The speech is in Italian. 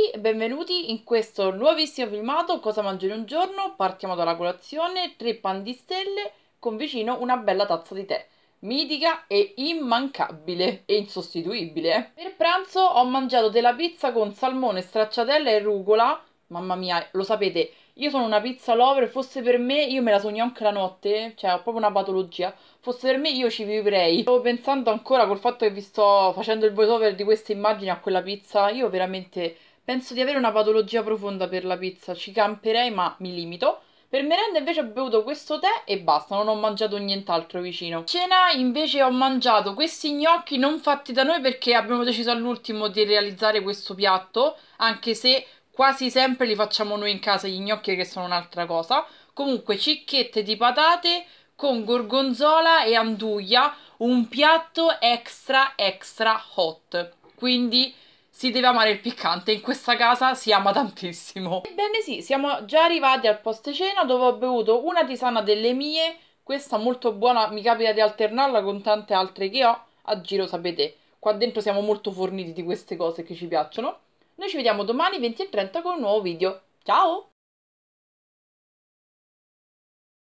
tutti e benvenuti in questo nuovissimo filmato Cosa mangio in un giorno? Partiamo dalla colazione, tre pan di stelle con vicino una bella tazza di tè mitica e immancabile e insostituibile. Per pranzo ho mangiato della pizza con salmone, stracciatella e rucola. Mamma mia, lo sapete, io sono una pizza lover, fosse per me io me la sogno anche la notte, cioè ho proprio una patologia. Fosse per me io ci vivrei. Stavo pensando ancora col fatto che vi sto facendo il voiceover di queste immagini a quella pizza, io veramente Penso di avere una patologia profonda per la pizza, ci camperei ma mi limito. Per merenda invece ho bevuto questo tè e basta, non ho mangiato nient'altro vicino. Cena invece ho mangiato questi gnocchi non fatti da noi perché abbiamo deciso all'ultimo di realizzare questo piatto, anche se quasi sempre li facciamo noi in casa gli gnocchi che sono un'altra cosa. Comunque cicchette di patate con gorgonzola e anduglia, un piatto extra extra hot. Quindi si deve amare il piccante, in questa casa si ama tantissimo. Ebbene sì, siamo già arrivati al post cena dove ho bevuto una tisana delle mie, questa molto buona, mi capita di alternarla con tante altre che ho, a giro sapete, qua dentro siamo molto forniti di queste cose che ci piacciono. Noi ci vediamo domani 20 e 30 con un nuovo video. Ciao!